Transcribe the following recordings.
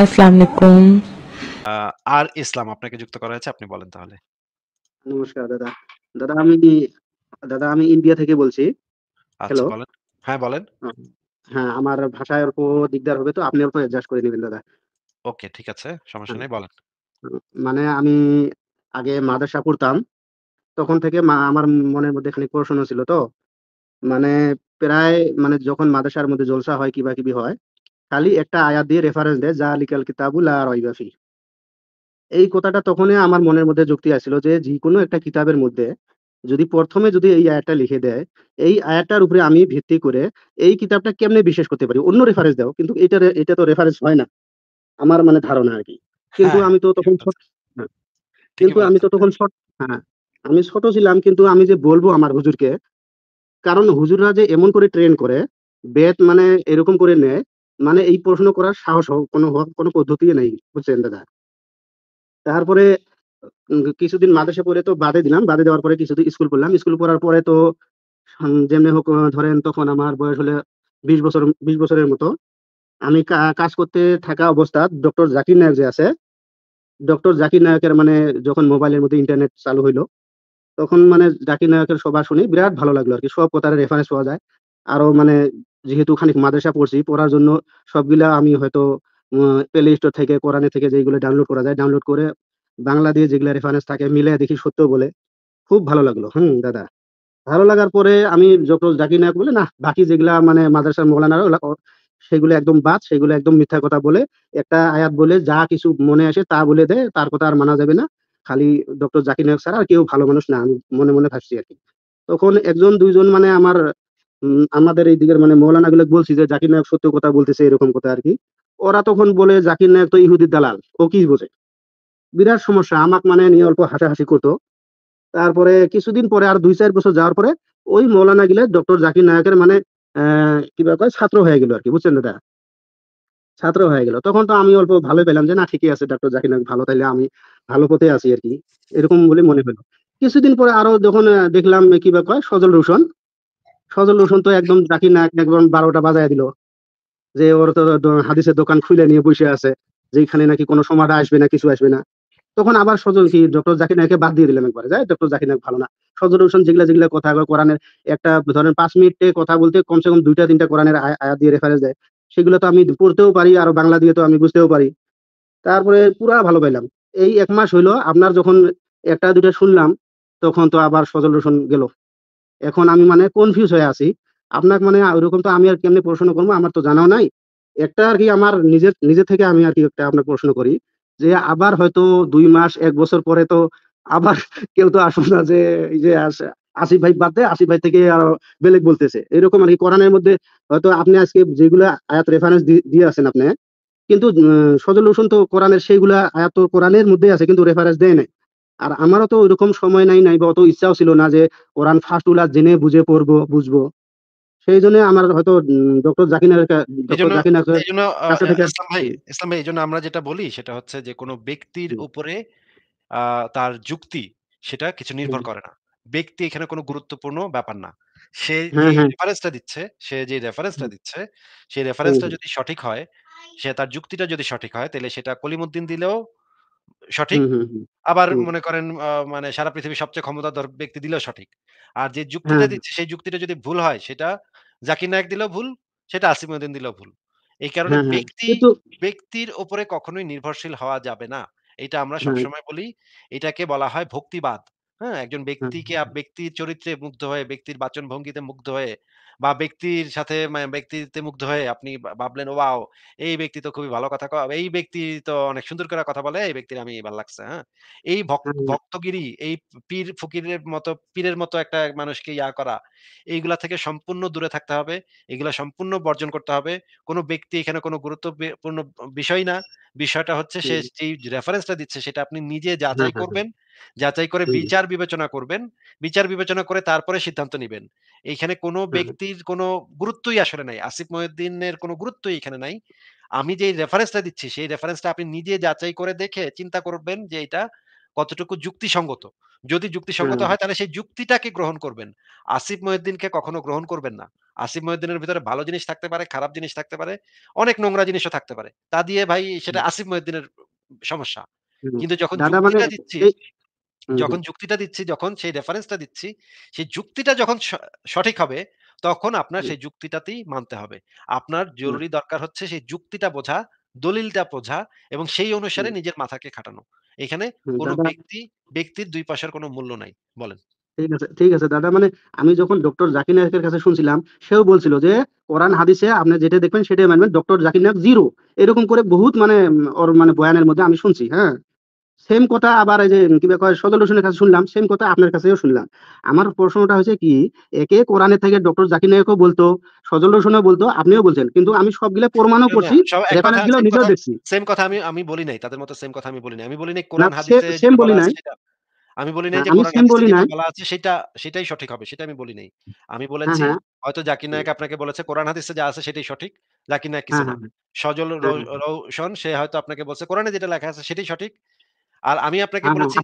আর ইসলাম আপনাকে যুক্ত করা হয়েছে আপনি বলেন তাহলে নমস্কার দাদা দাদা আমি দাদা আমি ইন্ডিয়া থেকে বলছি হ্যালো আচ্ছা, হ্যাঁ বলেন হ্যাঁ আমার ভাষায় অল্প দিকদার হবে তো আপনি অল্প অ্যাডজাস্ট করে নেবেন দাদা ওকে ঠিক আছে সমস্যা হ্যাঁ। নেই বলেন মানে আমি আগে মাদ্রাসা পড়তাম তখন থেকে আমার মনের মধ্যে খানিক প্রশ্ন ছিল তো মানে প্রায় মানে যখন মাদ্রাসার মধ্যে জলসা হয় কিবা কিবি হয় খালি একটা আয়া দিয়ে রেফারেন্স দেয় যা লিকাল কিতাবুল আর রইবাফি এই কথাটা তখনই আমার মনের মধ্যে যুক্তি আসছিল যে যে কোনো একটা কিতাবের মধ্যে যদি প্রথমে যদি এই আয়াটা লিখে দেয় এই আয়াটার উপরে আমি ভিত্তি করে এই কিতাবটা কেমনে বিশ্বাস করতে পারি অন্য রেফারেন্স দাও কিন্তু এটা এটা তো রেফারেন্স হয় না আমার মানে ধারণা আর কি কিন্তু হ্যাঁ, আমি তো তখন হ্যাঁ। কিন্তু আমি তো তখন ছোট হ্যাঁ আমি ছোট ছিলাম কিন্তু আমি যে বলবো আমার হুজুরকে কারণ হুজুররা যে এমন করে ট্রেন করে বেদ মানে এরকম করে নেয় মানে এই প্রশ্ন করার সাহস কোনো কোনো পদ্ধতি নেই বুঝছেন দাদা তারপরে কিছুদিন মাদ্রাসা পরে তো বাদে দিলাম বাদে দেওয়ার পরে কিছুদিন স্কুল করলাম স্কুল করার পরে তো যেমনি হোক ধরেন তখন আমার বয়স হলে বিশ বছর বিশ বছরের মতো আমি কাজ করতে থাকা অবস্থা ডক্টর জাকির নায়ক যে আছে ডক্টর জাকির নায়কের মানে যখন মোবাইলের মধ্যে ইন্টারনেট চালু হইলো তখন মানে জাকির নায়কের সভা শুনি বিরাট ভালো লাগলো আর কি সব কথার রেফারেন্স পাওয়া যায় আরো মানে যেহেতু খানিক মাদ্রাসা পড়ছি পড়ার জন্য সবগুলা আমি হয়তো প্লে স্টোর থেকে কোরআনে থেকে যেগুলো ডাউনলোড করা যায় ডাউনলোড করে বাংলা দিয়ে যেগুলো রেফারেন্স থাকে মিলে দেখি সত্য বলে খুব ভালো লাগলো হুম দাদা ভালো লাগার পরে আমি যত ডাকি না বলে না বাকি যেগুলা মানে মাদ্রাসার মৌলানারা সেগুলো একদম বাদ সেগুলো একদম মিথ্যা কথা বলে একটা আয়াত বলে যা কিছু মনে আসে তা বলে দেয় তার কথা আর মানা যাবে না খালি ডক্টর জাকির নায়ক ছাড়া আর কেউ ভালো মানুষ না আমি মনে মনে ভাবছি আর কি তখন একজন দুইজন মানে আমার আমাদের এই দিকের মানে মৌলানা গুলো বলছি যে জাকির নায়ক সত্য কথা বলতেছে এরকম কথা আর কি ওরা তখন বলে জাকির নায়ক তো ইহুদির দালাল ও কি বোঝে বিরাট সমস্যা আমাক মানে নিয়ে অল্প হাসাহাসি করতো তারপরে কিছুদিন পরে আর দুই চার বছর যাওয়ার পরে ওই মৌলানা গিলে ডক্টর জাকির নায়কের মানে কি কয় ছাত্র হয়ে গেল আর কি বুঝছেন দাদা ছাত্র হয়ে গেল তখন তো আমি অল্প ভালো পেলাম যে না ঠিকই আছে ডক্টর জাকির নায়ক ভালো তাইলে আমি ভালো পথে আছি আর কি এরকম বলে মনে হলো কিছুদিন পরে আরো যখন দেখলাম কি কয় সজল রোশন সজল হোসেন তো একদম জাকি না একদম বারোটা বাজায় দিল যে ওর তো হাদিসের দোকান খুলে নিয়ে বসে আছে যেখানে নাকি কোনো সময় আসবে না কিছু আসবে না তখন আবার সজল কি ডক্টর জাকির নায়ককে বাদ দিয়ে দিলাম একবারে যাই ডক্টর জাকির নায়ক ভালো না সজল হোসেন যেগুলা যেগুলা কথা কোরআনের একটা ধরেন পাঁচ মিনিটে কথা বলতে কমসে কম দুইটা তিনটা কোরআনের আয়া দিয়ে রেফারেন্স দেয় সেগুলো তো আমি পড়তেও পারি আর বাংলা দিয়ে তো আমি বুঝতেও পারি তারপরে পুরা ভালো পাইলাম এই এক মাস হইলো আপনার যখন একটা দুটা শুনলাম তখন তো আবার সজল রোশন গেলো এখন আমি মানে কনফিউজ হয়ে আছি আপনাকে মানে ওইরকম তো আমি আর কেমনি প্রশ্ন করবো আমার তো জানাও নাই একটা আর কি আমার নিজের নিজে থেকে আমি আর কি একটা আপনার প্রশ্ন করি যে আবার হয়তো দুই মাস এক বছর পরে তো আবার কেউ তো আসুন না যে এই যে আসিফ ভাই বাদ দেয় আসিফ ভাই থেকে আর বেলেগ বলতেছে এরকম আর কি কোরআনের মধ্যে হয়তো আপনি আজকে যেগুলো আয়াত রেফারেন্স দিয়ে আছেন আপনি কিন্তু সজল রসুন তো কোরআনের সেইগুলা আয়াত কোরআনের মধ্যেই আছে কিন্তু রেফারেন্স দেয় নাই আর আমারও তো ওইরকম সময় নাই নাই বা অত ইচ্ছাও ছিল না যে কোরআন ফার্স্ট উলাস জেনে বুঝে পড়বো বুঝবো সেই জন্য আমার হয়তো ডক্টর জাকিনার ডক্টর জাকিনার ইসলাম ভাই ইসলাম ভাই এইজন্য আমরা যেটা বলি সেটা হচ্ছে যে কোনো ব্যক্তির উপরে তার যুক্তি সেটা কিছু নির্ভর করে না ব্যক্তি এখানে কোনো গুরুত্বপূর্ণ ব্যাপার না সে যে রেফারেন্সটা হ্যাঁ, হ্যাঁ। দিচ্ছে সে যে রেফারেন্সটা দিচ্ছে সেই রেফারেন্সটা যদি সঠিক হয় সে তার যুক্তিটা যদি সঠিক হয় তাহলে সেটা কলিমুদ্দিন দিলেও সঠিক আবার মনে করেন মানে সারা পৃথিবীর সবচেয়ে ক্ষমতাধর ব্যক্তি দিলেও সঠিক আর যে যুক্তিটা হ্যাঁ। দিচ্ছে সেই যুক্তিটা যদি ভুল হয় সেটা জাকির নায়ক দিলেও ভুল সেটা আসিম উদ্দিন দিলেও ভুল এই কারণে হ্যাঁ, হ্যাঁ। ব্যক্তি ব্যক্তির উপরে কখনোই নির্ভরশীল হওয়া যাবে না এটা আমরা সবসময় বলি এটাকে বলা হয় ভক্তিবাদ হ্যাঁ একজন ব্যক্তিকে ব্যক্তির চরিত্রে মুগ্ধ হয়ে ব্যক্তির বাচন ভঙ্গিতে মুগ্ধ হয়ে বা ব্যক্তির সাথে মানে ব্যক্তিতে মুগ্ধ হয়ে আপনি ভাবলেন ওয়াও এই ব্যক্তি তো খুবই ভালো কথা এই ব্যক্তি তো অনেক সুন্দর করে কথা বলে এই ব্যক্তির আমি ভালো লাগছে হ্যাঁ এই ভক্তগিরি এই পীর ফকিরের মতো পীরের মতো একটা মানুষকে ইয়া করা এইগুলা থেকে সম্পূর্ণ দূরে থাকতে হবে এগুলা সম্পূর্ণ বর্জন করতে হবে কোনো ব্যক্তি এখানে কোনো গুরুত্বপূর্ণ বিষয় না বিষয়টা হচ্ছে সে যে রেফারেন্সটা দিচ্ছে সেটা আপনি নিজে যাচাই করবেন যাচাই করে বিচার বিবেচনা করবেন বিচার বিবেচনা করে তারপরে সিদ্ধান্ত নেবেন এইখানে কোনো ব্যক্তির কোনো গুরুত্বই আসলে নাই আসিফ মহিউদ্দিনের কোনো গুরুত্বই এখানে নাই আমি যে রেফারেন্সটা দিচ্ছি সেই রেফারেন্সটা আপনি নিজে যাচাই করে দেখে চিন্তা করবেন যে এটা কতটুকু যুক্তিসঙ্গত যদি যুক্তিসঙ্গত হয় তাহলে সেই যুক্তিটাকে গ্রহণ করবেন আসিফ মহিউদ্দিনকে কখনো গ্রহণ করবেন না আসিফ মহিউদ্দিনের ভিতরে ভালো জিনিস থাকতে পারে খারাপ জিনিস থাকতে পারে অনেক নোংরা জিনিসও থাকতে পারে তা দিয়ে ভাই সেটা আসিফ মহিউদ্দিনের সমস্যা কিন্তু যখন মানে যুক্তিটা দিচ্ছি যখন যুক্তিটা দিচ্ছি যখন সেই রেফারেন্সটা দিচ্ছি সেই যুক্তিটা যখন সঠিক হবে তখন আপনার সেই যুক্তিটাতেই মানতে হবে আপনার জরুরি দরকার হচ্ছে সেই যুক্তিটা বোঝা দলিলটা বোঝা এবং সেই অনুসারে নিজের মাথাকে খাটানো এখানে কোনো ব্যক্তি ব্যক্তির দুই পাশের কোনো মূল্য নাই বলেন ঠিক আছে ঠিক আছে দাদা মানে আমি যখন ডক্টর জাকির নায়কের কাছে শুনছিলাম সেও বলছিল যে কোরআন হাদিসে আপনি যেটা দেখবেন সেটাই মানবেন ডক্টর জাকির নায়ক জিরো এরকম করে বহুত মানে ওর মানে বয়ানের মধ্যে আমি শুনছি হ্যাঁ সেম কথা আবার এই যে কি কয় সজল হোসেনের কাছে শুনলাম সেম কথা আপনার কাছেও শুনলাম আমার প্রশ্নটা হয়েছে কি একে কোরআনে থেকে ডক্টর জাকির নায়কও বলতো সজল হোসেনও বলতো আপনিও বলছেন কিন্তু আমি সবগুলো প্রমাণও করছি রেফারেন্স গুলো নিজেও দেখছি সেম কথা আমি আমি বলি নাই তাদের মতো সেম কথা আমি বলি নাই আমি বলি নাই কোরআন হাদিসে সেম বলি নাই আমি বলি নাই হ্যাঁ, যে কোরআন হাদিসে বলা আছে সেটা সেটাই সঠিক হবে সেটা আমি বলি নাই আমি হ্যাঁ, বলেছি হ্যাঁ। হয়তো জাকির নায়ক আপনাকে বলেছে কোরআন হাদিসে যা আছে সেটাই সঠিক জাকির নায়ক কিছু না সজল রোশন সে হয়তো আপনাকে বলছে কোরআনে যেটা লেখা আছে সেটাই সঠিক আর আমি আপনাকে হ্যাঁ, বলেছি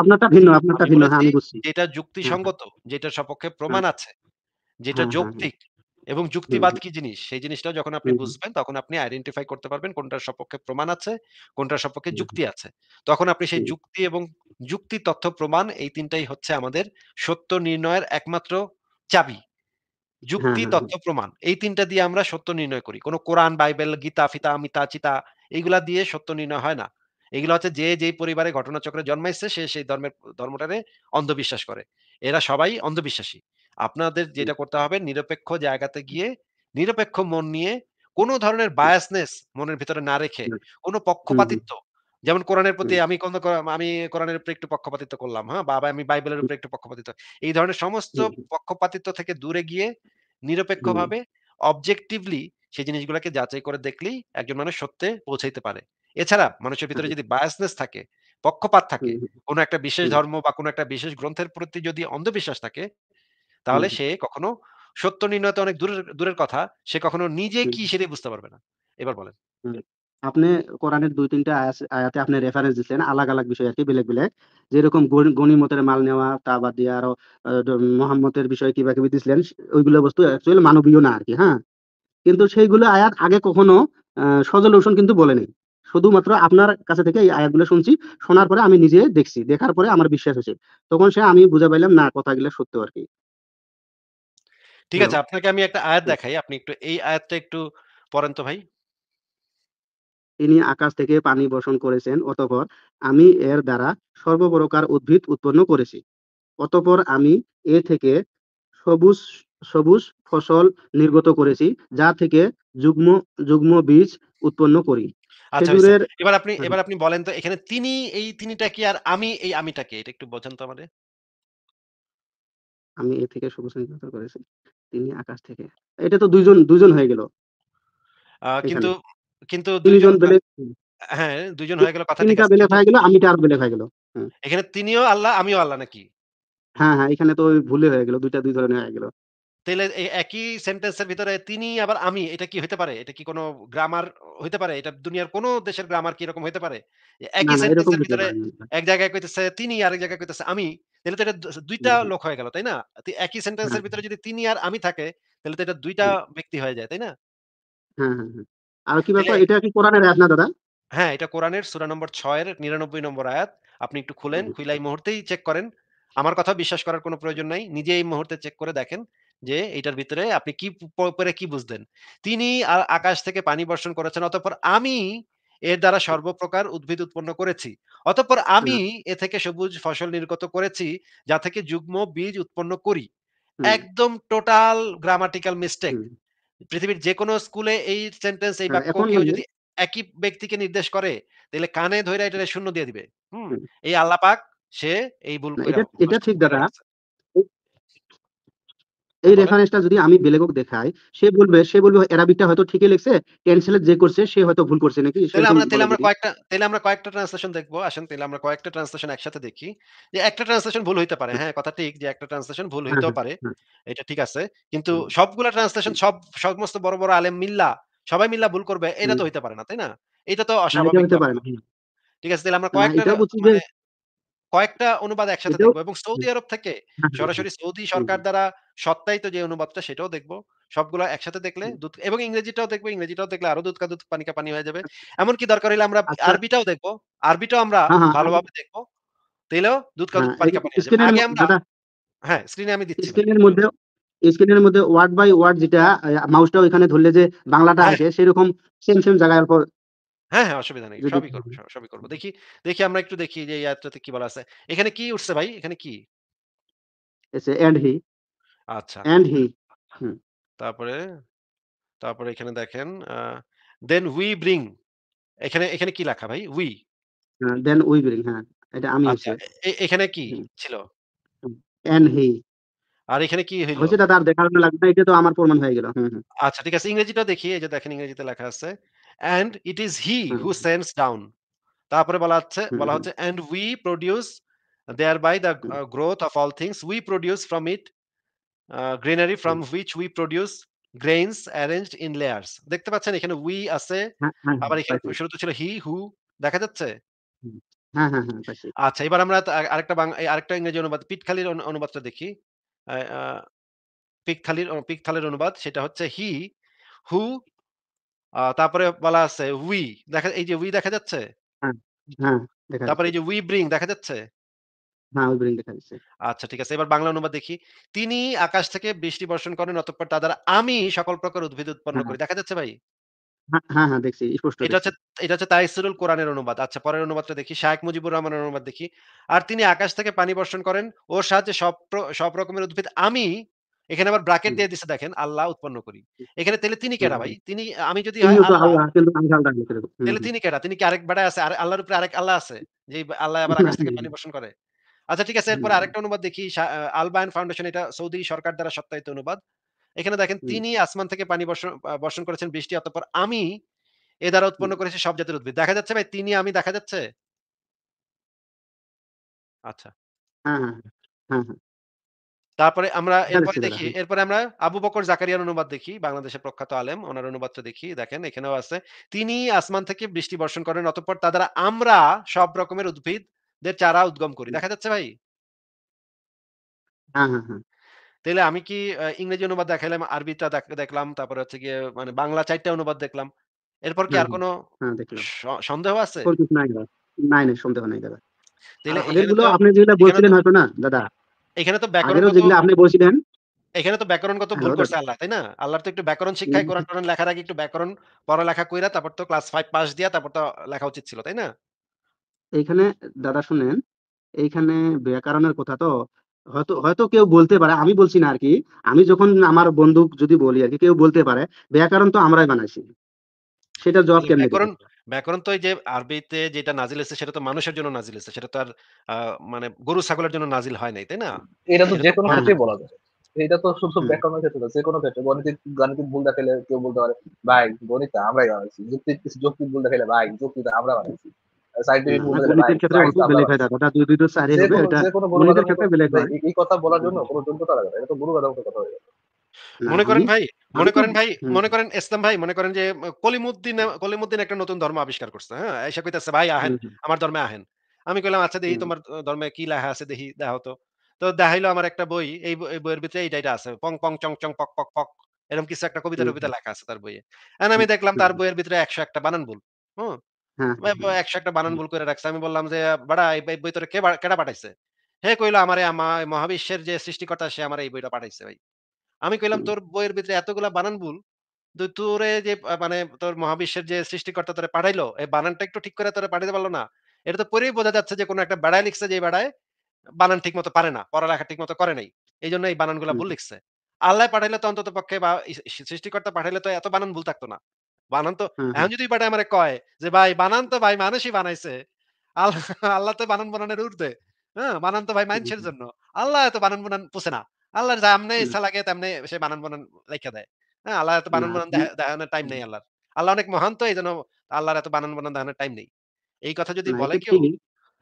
আপনারটা ভিন্ন আপনারটা ভিন্ন হ্যাঁ, আমি বুঝছি যেটা যুক্তিসঙ্গত যেটা সপক্ষে প্রমাণ আচ্ছা। আছে যেটা হ্যাঁ, যৌক্তিক এবং যুক্তিবাদ কি জিনিস সেই জিনিসটা যখন আপনি বুঝবেন তখন আপনি আইডেন্টিফাই করতে পারবেন কোনটার সপক্ষে প্রমাণ আছে কোনটার সপক্ষে যুক্তি আছে তখন আপনি সেই যুক্তি এবং যুক্তি তথ্য প্রমাণ এই তিনটাই হচ্ছে আমাদের সত্য নির্ণয়ের একমাত্র চাবি যুক্তি তথ্য প্রমাণ এই তিনটা দিয়ে আমরা সত্য নির্ণয় করি কোনো কোরআন বাইবেল গীতা ফিতা মিতা চিতা এইগুলা দিয়ে সত্য নির্ণয় হয় না এগুলো হচ্ছে যে যেই পরিবারে ঘটনাচক্রে জন্মাইছে সে সেই ধর্মের ধর্মটারে অন্ধবিশ্বাস করে এরা সবাই অন্ধবিশ্বাসী আপনাদের যেটা করতে হবে নিরপেক্ষ জায়গাতে গিয়ে নিরপেক্ষ মন নিয়ে কোনো ধরনের বায়াসনেস মনের ভিতরে না রেখে কোনো পক্ষপাতিত্ব যেমন কোরআনের প্রতি আমি কোন আমি কোরআনের উপরে একটু পক্ষপাতিত্ব করলাম হ্যাঁ বাবা আমি বাইবেলের উপরে একটু পক্ষপাতিত্ব এই ধরনের সমস্ত পক্ষপাতিত্ব থেকে দূরে গিয়ে নিরপেক্ষভাবে অবজেক্টিভলি সেই জিনিসগুলোকে যাচাই করে দেখলেই একজন মানুষ সত্যে পৌঁছাইতে পারে এছাড়া মানুষের ভিতরে যদি বায়াসনেস থাকে পক্ষপাত থাকে কোনো একটা বিশেষ ধর্ম বা কোনো একটা বিশেষ গ্রন্থের প্রতি যদি অন্ধবিশ্বাস থাকে তাহলে সে কখনো সত্য নির্ণয় তো অনেক দূরের দূরের কথা সে কখনো নিজে কি সেটাই বুঝতে পারবে না এবার বলেন আপনি কোরআনের দুই তিনটা আয়াতে আপনি রেফারেন্স দিচ্ছেন আলাগ আলাগ বিষয় আর কি বিলেক বেলেগ যেরকম গণিমতের মাল নেওয়া তা বাদ দিয়ে আরো মোহাম্মতের বিষয়ে কিবা কিবি দিচ্ছিলেন ওইগুলো বস্তু মানবীয় না আর কি হ্যাঁ কিন্তু সেইগুলো আয়াত আগে কখনো সজল রোশন কিন্তু বলেনি শুধুমাত্র আপনার কাছে থেকে এই আয়াতগুলো শুনছি শোনার পরে আমি নিজে দেখছি দেখার পরে আমার বিশ্বাস হয়েছে তখন সে আমি বুঝে পাইলাম না কথাগুলো সত্য আর কি ঠিক আছে আপনাকে আমি একটা আয়াত দেখাই আপনি একটু এই আয়াতটা একটু পড়েন তো ভাই তিনি আকাশ থেকে পানি বর্ষণ করেছেন অতঃপর আমি এর দ্বারা সর্বপ্রকার উদ্ভিদ উৎপন্ন করেছি অতঃপর আমি এ থেকে সবুজ সবুজ ফসল নির্গত করেছি যা থেকে যুগ্ম যুগ্ম বীজ উৎপন্ন করি আচ্ছা, আচ্ছা এবার আপনি এবার আপনি বলেন তো এখানে তিনি এই তিনিটা কি আর আমি এই এটা একটু বোঝান তো আমাদের আমি এ থেকে করেছি তিনি আকাশ থেকে এটা তো দুইজন হয়ে গেল কিন্তু কিন্তু দুইজন হ্যাঁ হয়ে গেল কথা হয়ে গেল বেলে হয়ে গেল এখানে তিনিও আল্লাহ আমিও আল্লাহ নাকি হ্যাঁ হ্যাঁ এখানে তো ভুলে হয়ে গেল দুইটা দুই ধরনের হয়ে গেল তাহলে একই সেন্টেন্সের ভিতরে তিনি আবার আমি এটা কি হতে পারে এটা কি কোনো গ্রামার হতে পারে এটা দুনিয়ার কোন দেশের গ্রামার কি রকম হতে পারে একই সেন্টেন্সের ভিতরে এক জায়গায় কইতেছে তিনি আর এক জায়গায় কইতেছে আমি তাহলে তো এটা দুইটা লোক হয়ে গেল তাই না একই সেন্টেন্সের হ্যাঁ, হ্যাঁ। ভিতরে যদি তিনি আর আমি থাকে তাহলে তো এটা দুইটা ব্যক্তি হয়ে যায় তাই না হ্যাঁ, আর কি ব্যাপার এটা কি কোরআনের আয়াত না দাদা হ্যাঁ এটা কোরআনের সূরা নম্বর 6 এর 99 নম্বর আয়াত আপনি একটু খুলেন খুলাই মুহূর্তেই চেক করেন আমার কথা বিশ্বাস করার কোনো প্রয়োজন নাই নিজে এই মুহূর্তে চেক করে দেখেন যে এটার ভিতরে আপনি কি পরে কি বুঝলেন তিনি আকাশ থেকে পানি বর্ষণ করেছেন অতঃপর আমি এর দ্বারা সর্বপ্রকার উদ্ভিদ উৎপন্ন করেছি অতঃপর আমি এ থেকে সবুজ ফসল নির্গত করেছি যা থেকে যুগ্ম বীজ উৎপন্ন করি একদম টোটাল গ্রামাটিক্যাল মিস্টেক পৃথিবীর যে কোনো স্কুলে এই সেন্টেন্স এই হ্যাঁ, বাক্য কেউ যদি একই ব্যক্তিকে নির্দেশ করে তাহলে কানে ধরে এটা শূন্য দিয়ে দিবে হুম এই আল্লাহ পাক সে এই ভুল এটা ঠিক দাদা এই রেফারেন্সটা যদি আমি বেলেগক দেখাই সে বলবে সে বলবে অ্যারাবিকটা হয়তো ঠিকই লেখছে টেনসেলের যে করছে সে হয়তো ভুল করছে নাকি তাহলে আমরা তাহলে আমরা কয়েকটা তাহলে আমরা কয়েকটা ট্রান্সলেশন দেখব আসেন তাহলে আমরা কয়েকটা ট্রান্সলেশন একসাথে দেখি যে একটা ট্রান্সলেশন ভুল হইতে পারে হ্যাঁ কথা ঠিক যে একটা ট্রান্সলেশন ভুল হ্যাঁ, হইতেও হ্যাঁ, পারে হ্যাঁ। এটা ঠিক আছে কিন্তু সবগুলা ট্রান্সলেশন সব সমস্ত বড় বড় আলেম মিল্লা সবাই মিল্লা ভুল করবে এটা তো হইতে পারে না তাই না এটা তো অস্বাভাবিক পারে না ঠিক আছে তাহলে আমরা কয়েকটা কয়েকটা অনুবাদ একসাথে দেখবো এবং সৌদি আরব থেকে হ্যাঁ, হ্যাঁ, হ্যাঁ। সরাসরি সৌদি সরকার দ্বারা সত্তায়িত যে অনুবাদটা সেটাও দেখবো সবগুলো একসাথে দেখলে দুধ এবং ইংরেজিটাও দেখবো ইংরেজিটাও দেখলে আরো দুধকা দুধ পানিকা পানি হয়ে যাবে আচ্ছা। এমনকি দরকার হলে আমরা আচ্ছা। আরবিটাও দেখবো আরবিটাও আমরা ভালোভাবে দেখবো তাইলেও দুধকা দুধ পানিকা পানি আগে আমরা হ্যাঁ স্ক্রিনে আমি দিচ্ছি স্ক্রিনের মধ্যে স্ক্রিনের মধ্যে ওয়ার্ড বাই ওয়ার্ড যেটা মাউসটা ওইখানে ধরলে যে বাংলাটা আসে সেরকম সেম সেম জায়গায় অল্প হ্যাঁ হ্যাঁ অসুবিধা নেই সবই করবো সবই করবো দেখি দেখি আমরা একটু দেখি যে ইয়াত্রাতে কি বলা আছে এখানে কি উঠছে ভাই এখানে কি এন্ড হি আচ্ছা এন্ড আচ্ছা। হি তারপরে তারপরে এখানে দেখেন দেন উই ব্রিং এখানে এখানে কি লেখা ভাই উই দেন উই ব্রিং হ্যাঁ এটা আমি আচ্ছা, হচ্ছে এখানে কি ছিল এন্ড হি আর এখানে কি হইল হচ্ছে দাদা আর দেখার লাগবে এটা তো আমার প্রমাণ হয়ে গেল আচ্ছা ঠিক আছে ইংরেজিটা দেখি এই যে দেখেন ইংরেজিতে লেখা আছে and it is he who sends down তারপরে বলা হচ্ছে বলা mm-hmm. হচ্ছে and we produce thereby growth growth of all things we from it it uh, greenery mm-hmm. from which we produce grains arranged in layers দেখতে পাচ্ছেন এখানে we আছে হ্যাঁ, হ্যাঁ, হ্যাঁ, আবার এখানে শুরু ছিল হি who দেখা যাচ্ছে আচ্ছা এবার আমরা আরেকটা আরেকটা ইংরেজি অনুবাদ পিটখালির অনুবাদটা দেখি পিকথালির পিকথালির অনুবাদ সেটা হচ্ছে হি হু তারপরে বলা আছে উই দেখা এই যে উই দেখা যাচ্ছে হ্যাঁ, হ্যাঁ, তারপরে এই যে উই ব্রিং হ্যাঁ, দেখা যাচ্ছে আচ্ছা ঠিক আছে এবার বাংলা অনুবাদ দেখি তিনি আকাশ থেকে বৃষ্টি বর্ষণ করেন অতঃপর তাদের আমি সকল প্রকার উদ্ভিদ উৎপন্ন করি দেখা যাচ্ছে ভাই আর তিনি আকাশ থেকে পানি বর্ষণ করেন ওর সাহায্যে সব রকমের উদ্ভিদ আমি এখানে আবার ব্রাকেট দিয়ে দিছে দেখেন আল্লাহ উৎপন্ন করি এখানে তেলে তিনি কেটা ভাই তিনি আমি যদি তেলে তিনি কেডা তিনি কি আরেক বেড়া আছে আর আল্লাহর উপরে আরেক আল্লাহ আছে যে আল্লাহ আবার আকাশ থেকে পানি বর্ষণ করে আচ্ছা ঠিক আছে এরপর আরেকটা অনুবাদ দেখি আলবায়ন ফাউন্ডেশন এটা সৌদি সরকার দ্বারা সত্যায়িত অনুবাদ এখানে দেখেন তিনি আসমান থেকে পানি বর্ষণ বর্ষণ করেছেন বৃষ্টি অতঃপর আমি এ দ্বারা উৎপন্ন করেছি সব জাতের উদ্ভিদ দেখা যাচ্ছে ভাই তিনি আমি দেখা যাচ্ছে আচ্ছা হ্যাঁ হ্যাঁ, হ্যাঁ, হ্যাঁ। তারপরে আমরা এরপরে দেখি এরপরে আমরা আবু বকর জাকারিয়ার অনুবাদ দেখি বাংলাদেশের প্রখ্যাত আলেম ওনার অনুবাদটা দেখি দেখেন এখানেও আছে তিনি আসমান থেকে বৃষ্টি বর্ষণ করেন অতঃপর তা দ্বারা আমরা সব রকমের উদ্ভিদদের চারা উদ্গম করি দেখা যাচ্ছে ভাই হ্যাঁ, হ্যাঁ, হ্যাঁ। তাহলে আমি কি ইংরেজি অনুবাদ দেখালাম আরবিটা দেখলাম তারপরে হচ্ছে গিয়ে মানে বাংলা চারটা অনুবাদ দেখলাম এরপর কি আর কোনো সন্দেহ আছে নাই নাই সন্দেহ নাই দাদা তাহলে আপনি যেগুলো বলছিলেন হয়তো না দাদা এখানে তো ব্যাকরণ আপনি বলছিলেন এখানে তো ব্যাকরণগত ভুল করছে আল্লাহ তাই না আল্লাহর তো একটু ব্যাকরণ শিক্ষায় কোরআন টোরান লেখার আগে একটু ব্যাকরণ পড়ালেখা কইরা তারপর তো ক্লাস ফাইভ পাস দিয়া তারপর তো লেখা উচিত ছিল তাই না এখানে দাদা শুনেন এইখানে ব্যাকরণের কথা তো হয়তো হয়তো কেউ বলতে পারে আমি বলছি না আর কি আমি যখন আমার বন্ধু যদি বলি আর কি কেউ বলতে পারে ব্যাকরণ তো আমরাই বানাইছি সেটা জবাব কেমনে ব্যাকরণ তো যে আরবিতে যেটা নাজিল এসেছে সেটা তো মানুষের জন্য নাজিল এসেছে সেটা তো আর মানে গরু ছাগলের জন্য নাজিল হয় নাই তাই না এটা তো যে কোনো ক্ষেত্রে বলা যায় এটা তো শুধু ব্যাকরণ ক্ষেত্রে যে কোনো ক্ষেত্রে গণিত গণিত ভুল দেখাইলে কেউ বলতে পারে ভাই গণিত আমরা বানাইছি যুক্তি কিছু যুক্তি ভুল দেখাইলে ভাই যুক্তি আমরা বানাইছি এই কথা বলার জন্য কোনো যোগ্যতা লাগে এটা তো গুরু কথা কথা হয়ে যাবে হ্যাঁ, মনে করেন ভাই মনে করেন ভাই হ্যাঁ। মনে করেন ইসলাম ভাই মনে করেন যে কলিমুদ্দিন কলিমুদ্দিন একটা নতুন ধর্ম আবিষ্কার করছে হ্যাঁ এসে কইতাছে ভাই আহেন হ্যাঁ, আমার ধর্মে আহেন আমি কইলাম আচ্ছা দেখি তোমার ধর্মে কি লেখা আছে দেখি দেখাও তো তো দেখাইলো আমার একটা বই এই বইয়ের ভিতরে এইটা এটা আছে পং পং চং চং পক পক পক এরকম কিছু একটা কবিতা টবিতা লেখা আছে তার বইয়ে আর আমি দেখলাম তার বইয়ের ভিতরে একশো একটা বানান ভুল হ্যাঁ একশো একটা বানান ভুল করে রাখছে আমি বললাম যে বাড়া এই বই তোর কে কেটা পাঠাইছে হে কইলো আমারে আমার মহাবিশ্বের যে সৃষ্টিকর্তা সে আমার এই বইটা পাঠাইছে ভাই আমি কইলাম তোর বইয়ের ভিতরে এতগুলা বানান ভুল তোরে যে মানে তোর মহাবিশ্বের যে সৃষ্টিকর্তা তোরে পাঠাইলো এই বানানটা একটু ঠিক করে তোরে পাঠাইতে পারলো না এটা তো পরেই বোঝা যাচ্ছে যে কোনো একটা বেড়ায় লিখছে যে বেড়ায় বানান ঠিক মতো পারে না পড়ালেখা ঠিক মতো করে নাই এই জন্য এই বানানগুলা ভুল লিখছে আল্লাহ পাঠাইলে তো অন্তত পক্ষে বা সৃষ্টিকর্তা পাঠাইলে তো এত বানান ভুল থাকতো না বানান তো এখন যদি পাঠায় আমার কয় যে ভাই বানান তো ভাই মানুষই বানাইছে আল্লাহ আল্লাহ তো বানান বানানের উর্ধে হ্যাঁ বানান তো ভাই মানুষের জন্য আল্লাহ এত বানান বানান পুষে না আল্লাহর যেমনে ইচ্ছা লাগে তেমনি সে বানান বানান লেখা দেয় হ্যাঁ আল্লাহ এত বানান বানান দেখানোর টাইম নেই আল্লাহর আল্লাহ অনেক মহান তো এই জন্য আল্লাহর এত বানান বানান দেখানোর টাইম নেই এই কথা যদি বলে কেউ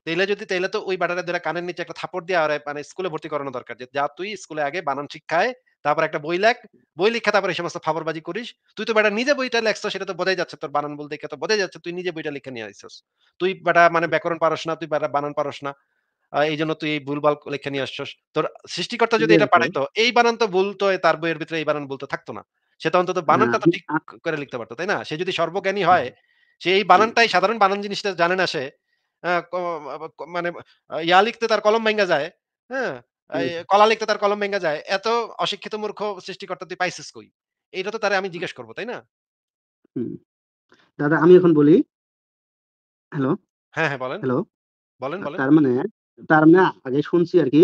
তাইলে যদি তাইলে তো ওই বাটারে ধরে কানের নিচে একটা থাপড় দিয়ে আর মানে স্কুলে ভর্তি করানো দরকার যে যা তুই স্কুলে আগে বানান শিক্ষায় তারপর একটা বই লেখ বই লিখা তারপর এই সমস্ত ফাবরবাজি করিস তুই তো বেটা নিজে বইটা লেখছ সেটা তো বোঝাই যাচ্ছে তোর বানান বলতে দেখে তো বোঝাই যাচ্ছে তুই নিজে বইটা লিখে নিয়ে আসছিস তুই বেটা মানে ব্যাকরণ পারস না তুই বেটা বানান পারস না এই জন্য তুই এই ভুলভাল লেখা নিয়ে আসছস তোর সৃষ্টিকর্তা যদি এটা পাঠাইতো এই বানান তো বলতো তার বইয়ের ভিতরে এই বানান বলতে থাকতো না সে তো অন্তত বানানটা তো ঠিক করে লিখতে পারতো তাই না সে যদি সর্বজ্ঞানী হয় সে এই বানানটাই সাধারণ বানান জিনিসটা জানে না সে মানে ইয়া লিখতে তার কলম ভেঙ্গা যায় হ্যাঁ কলা লিখতে তার কলম ভেঙ্গা যায় এত অশিক্ষিত মূর্খ সৃষ্টিকর্তা তুই পাইছিস কই এটা তো তার আমি জিজ্ঞেস করবো তাই না দাদা আমি এখন বলি হ্যালো হ্যাঁ হ্যাঁ বলেন হ্যালো বলেন বলেন তার মানে তার মানে আগে শুনছি আর কি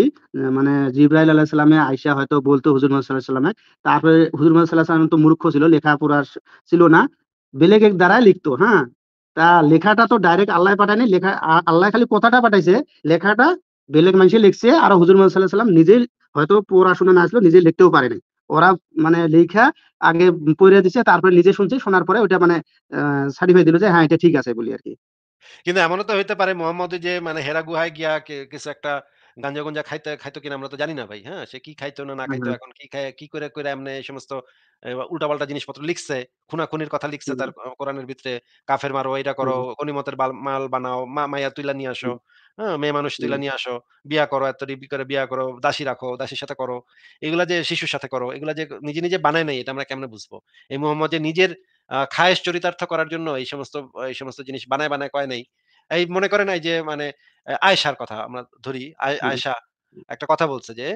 মানে জিব্রাইল আলাহ সাল্লামে আইসা হয়তো বলতো হুজুর মোহাম্মদ সাল্লামে তারপরে হুজুর মোহাম্মদ সাল্লাম তো মূর্খ ছিল পড়ার ছিল না বেলেগ এক দ্বারাই লিখতো হ্যাঁ তা লেখাটা তো ডাইরেক্ট আল্লাহ পাঠায়নি লেখা আল্লাহ খালি কথাটা পাঠাইছে লেখাটা বেলেগ মানুষে লিখছে আর হুজুর মোহাম্মদ সাল্লাহ সাল্লাম হয়তো পড়াশোনা না আসলো নিজে লিখতেও পারেনি ওরা মানে লেখা আগে পড়ে দিছে তারপরে নিজে শুনছে শোনার পরে ওটা মানে সার্টিফাই দিল যে হ্যাঁ এটা ঠিক আছে বলি আর কি কিন্তু এমনও তো হইতে পারে মোহাম্মদ যে মানে হেরা গুহায় গিয়া কিছু একটা গাঞ্জা গুঞ্জা খাইতে খাইতো কিনা আমরা তো জানি না ভাই হ্যাঁ সে কি খাইতো না না খাইতো এখন কি খায় কি করে করে এমনি এই সমস্ত আহ, উল্টাপাল্টা জিনিসপত্র লিখছে খুনাখুনির কথা লিখছে তার কোরআনের ভিতরে কাফের মারো এটা করো হুম, মাল বানাও মা- মাইয়া তুইলা নিয়ে আসো হ্যাঁ মেয়ে মানুষ তুইলা নিয়ে আসো বিয়া করো এত রিবি করে বিয়া করো দাসী রাখো দাসীর সাথে করো এগুলা যে শিশুর সাথে করো এগুলা যে নিজে নিজে বানায় নাই এটা আমরা কেমনে বুঝবো এই মোহাম্মদ যে নিজের খায়েশ চরিতার্থ করার জন্য এই সমস্ত এই সমস্ত জিনিস বানায় বানায় কয় নাই এই মনে করেন এই যে মানে আয়সার কথা আমরা ধরি আয়সা একটা কথা বলছে যে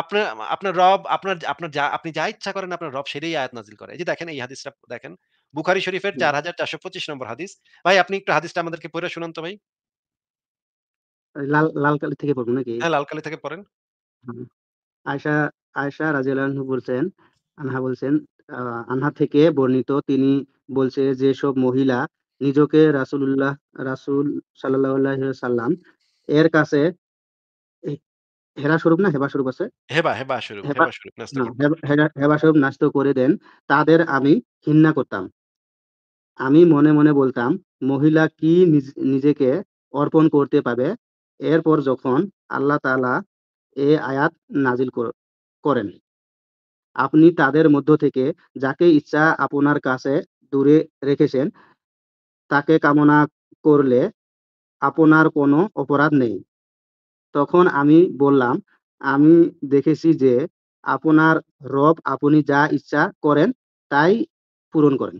আপনার আপনার রব আপনার আপনার যা আপনি যা ইচ্ছা করেন আপনার রব সেটাই আয়াত নাজিল করে এই যে দেখেন এই হাদিসটা দেখেন বুখারি শরীফের চার হাজার চারশো পঁচিশ নম্বর হাদিস ভাই আপনি একটু হাদিসটা আমাদেরকে পড়ে শুনান তো ভাই লাল থেকে পড়বো নাকি হ্যাঁ থেকে পড়েন আয়সা আয়সা রাজিয়াল্লাহু বলছেন আনহা বলছেন আনহা থেকে বর্ণিত তিনি বলছে যে সব মহিলা নিজকে রাসুল্লাহ রাসুল সাল্লাহ সাল্লাম এর কাছে হেরা স্বরূপ না হেবা স্বরূপ আছে হেবা স্বরূপ নাস্ত করে দেন তাদের আমি ঘিন্না করতাম আমি মনে মনে বলতাম মহিলা কি নিজেকে অর্পণ করতে পাবে এরপর যখন আল্লাহ তালা এ আয়াত নাজিল করেন আপনি তাদের মধ্য থেকে যাকে ইচ্ছা আপনার কাছে দূরে রেখেছেন তাকে কামনা করলে আপনার কোনো অপরাধ নেই তখন আমি বললাম আমি দেখেছি যে আপনার রব আপনি যা ইচ্ছা করেন তাই পূরণ করেন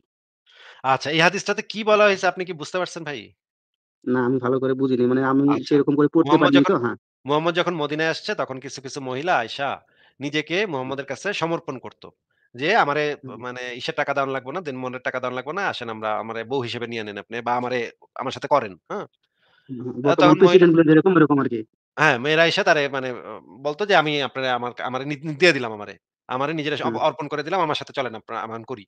আচ্ছা এই হাদিসটাতে কি বলা হয়েছে আপনি কি বুঝতে পারছেন ভাই না আমি ভালো করে বুঝিনি মানে আমি আচ্ছা, সেরকম করে পড়তে পারিনি তো হ্যাঁ মোহাম্মদ যখন মদিনায় আসছে তখন কিছু কিছু মহিলা আয়সা নিজেকে মোহাম্মদের কাছে সমর্পণ করত যে আমারে মানে ইসে টাকা দান লাগবে না দেন মনের টাকা দেওয়া লাগবে না আসেন আমরা আমারে বউ হিসেবে নিয়ে নেন আপনি বা আমারে আমার সাথে করেন হ্যাঁ, হ্যাঁ মেয়েরা এসে তারে মানে বলতো যে আমি আপনার আমার আমার দিয়ে দিলাম আমারে আমারে নিজেরা অর্পণ করে দিলাম আমার সাথে চলেন আপনারা আমার করি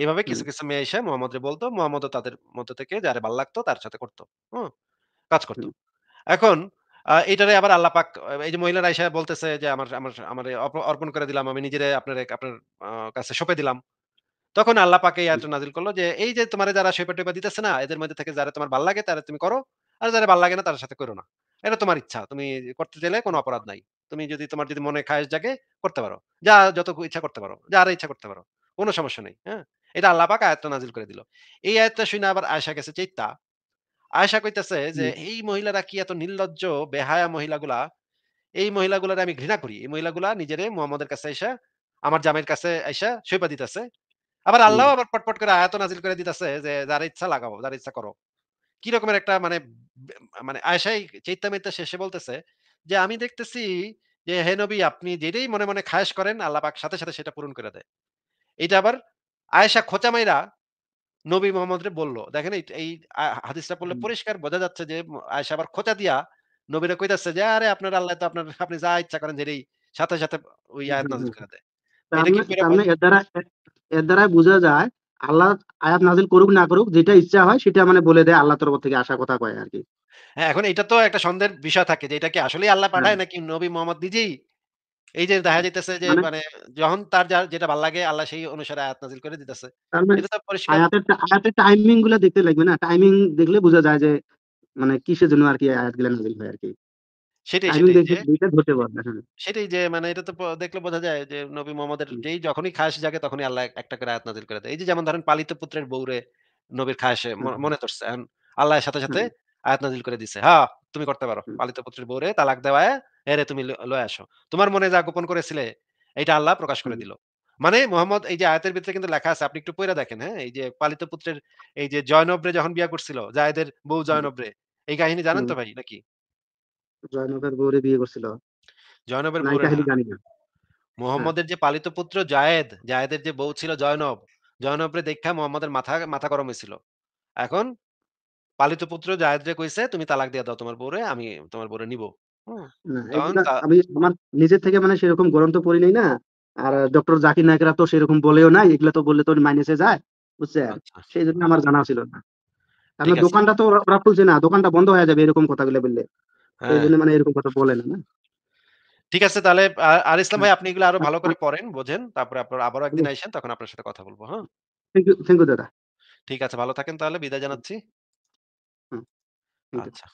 এইভাবে কিছু কিছু মেয়ে এসে মোহাম্মদরে বলতো মোহাম্মদ তাদের মধ্যে থেকে যারে ভাল লাগতো তার সাথে করতো হ্যাঁ কাজ করতো এখন এটারে আবার আল্লাহ এই যে মহিলারা এসে বলতেছে যে আমার আমার আমার অর্পণ করে দিলাম আমি নিজেরে আপনার আপনার কাছে সঁপে দিলাম তখন আল্লাহ পাকে এই নাজিল করলো যে এই যে তোমার যারা সৈপা টেপা দিতেছে না এদের মধ্যে থেকে যারা তোমার ভাল লাগে তারা তুমি করো আর যারা ভাল লাগে না তার সাথে করো না এটা তোমার ইচ্ছা তুমি করতে চাইলে কোনো অপরাধ নাই তুমি যদি তোমার যদি মনে খায়স জাগে করতে পারো যা যত ইচ্ছা করতে পারো যা আর ইচ্ছা করতে পারো কোনো সমস্যা নেই হ্যাঁ এটা আল্লাহ পাক আয়ত্ত নাজিল করে দিল এই আয়াতটা শুনে আবার আয়সা গেছে চেতা আয়সা কইতেছে যে এই মহিলারা কি এত নির্লজ্জ বেহায়া মহিলাগুলা এই মহিলাগুলার আমি ঘৃণা করি এই মহিলাগুলা নিজেরে মোহাম্মদের কাছে এসে আমার জামের কাছে এসে সৈপা দিতেছে আবার আল্লাহ আবার পটপট করে আয়াত নাজিল করে দিতেছে যে যার ইচ্ছা লাগাবো যার ইচ্ছা করো কি রকমের একটা মানে মানে আয়সাই চৈত্যা মেত্যা শেষে বলতেছে যে আমি দেখতেছি যে হে নবী আপনি যেটাই মনে মনে খায়স করেন আল্লাহ পাক সাথে সাথে সেটা পূরণ করে দেয় এটা আবার আয়েশা খোঁচা মাইরা নবী মোহাম্মদ রে বললো দেখেন এই হাদিসটা পড়লে পরিষ্কার বোঝা যাচ্ছে যে আয়সা আবার খোঁচা দিয়া নবীরা কইতাছে যে আরে আপনার আল্লাহ তো আপনার আপনি যা ইচ্ছা করেন যেই সাথে সাথে ওই আয়াত নাজিল করে দেয় মানে, মানে এর দ্বারা বোঝা যায় আল্লাহ আয়াত নাজিল করুক না করুক যেটা ইচ্ছা হয় সেটা মানে বলে দেয় আল্লাহ তরফ থেকে আসা কথা কয় আর কি হ্যাঁ এখন এটা তো একটা সন্দেহের বিষয় থাকে যে এটা কি আসলে আল্লাহ পাঠায় নাকি নবী মোহাম্মদ নিজেই এই যে দেখা হ্যাঁ, যাইতেছে যে মানে, মানে যখন তার যেটা ভাল লাগে আল্লাহ সেই অনুসারে আয়াত নাজিল করে দিতেছে মানে আয়াতের টাইমিং গুলো দেখতে লাগবে না টাইমিং দেখলে বোঝা যায় যে মানে কিসের জন্য আর কি আয়াত গুলো নাজিল হয় আর কি হ্যাঁ। সেটাই যে মানে এটা তো দেখলে বোঝা যায় যে নবী মোহাম্মদের যেই যখনই খাস জাগে তখনই আল্লাহ একটা করে আয়াত নাজিল করে দেয় এই যে যেমন ধরেন পালিত পুত্রের বউরে নবীর খাস মনে করছে আল্লাহ হ্যাঁ? আল্লাহর সাথে সাথে আয়াত নাজিল করে দিছে হ্যাঁ তুমি করতে পারো পালিত পুত্রের বউরে তালাক দেওয়ায় এরে তুমি লয়ে আসো তোমার মনে যা গোপন করেছিলে এটা আল্লাহ প্রকাশ করে দিল মানে মোহাম্মদ এই যে আয়াতের ভিতরে কিন্তু লেখা আছে আপনি একটু পয়রা দেখেন হ্যাঁ এই যে পালিত পুত্রের এই যে জয়নব্রে যখন বিয়া করছিল জায়দের বউ জয়নব্রে এই কাহিনী জানেন তো ভাই নাকি জয়নবের বউরে বিয়ে করছিল জয়নবের বউ কাহিনী জানি না হ্যাঁ। মোহাম্মদের যে পালিত পুত্র জায়েদ জায়েদের যে বউ ছিল জয়নব জয়নবরে দেখা মোহাম্মদের মাথা মাথা গরম হয়েছিল এখন পালিত পুত্র জায়েদরে কইছে তুমি তালাক দিয়ে দাও তোমার বউরে আমি তোমার বউরে নিব আমি আমার নিজের থেকে মানে সেরকম তো পড়ি নাই না। আর ডক্টর জাকির নায়করা তো সেরকম বলেও নাই। এগুলো তো বললে তো মাইনাসে যায়। বুঝছে আচ্ছা, আচ্ছা। সেই জন্য আমার জানা ছিল না। ঠিক দোকানটা তো ওরা খুলছে না। দোকানটা বন্ধ হয়ে যাবে এরকম কথাগুলা বললে। তো হ্যাঁ। জন্য মানে এরকম কথা বলে না, ঠিক আছে তাহলে আর ইসলাম ভাই হ্যাঁ। আপনি এগুলো আরো ভালো করে আচ্ছা। পড়েন, বোঝেন। তারপরে আপনার আবারও একদিন আইসেন তখন আপনার সাথে কথা বলবো হ্যাঁ? থ্যাংক ইউ থ্যাংক ইউ দাদা। ঠিক আছে, ভালো থাকেন তাহলে বিদায় জানাচ্ছি। হুম। আচ্ছা।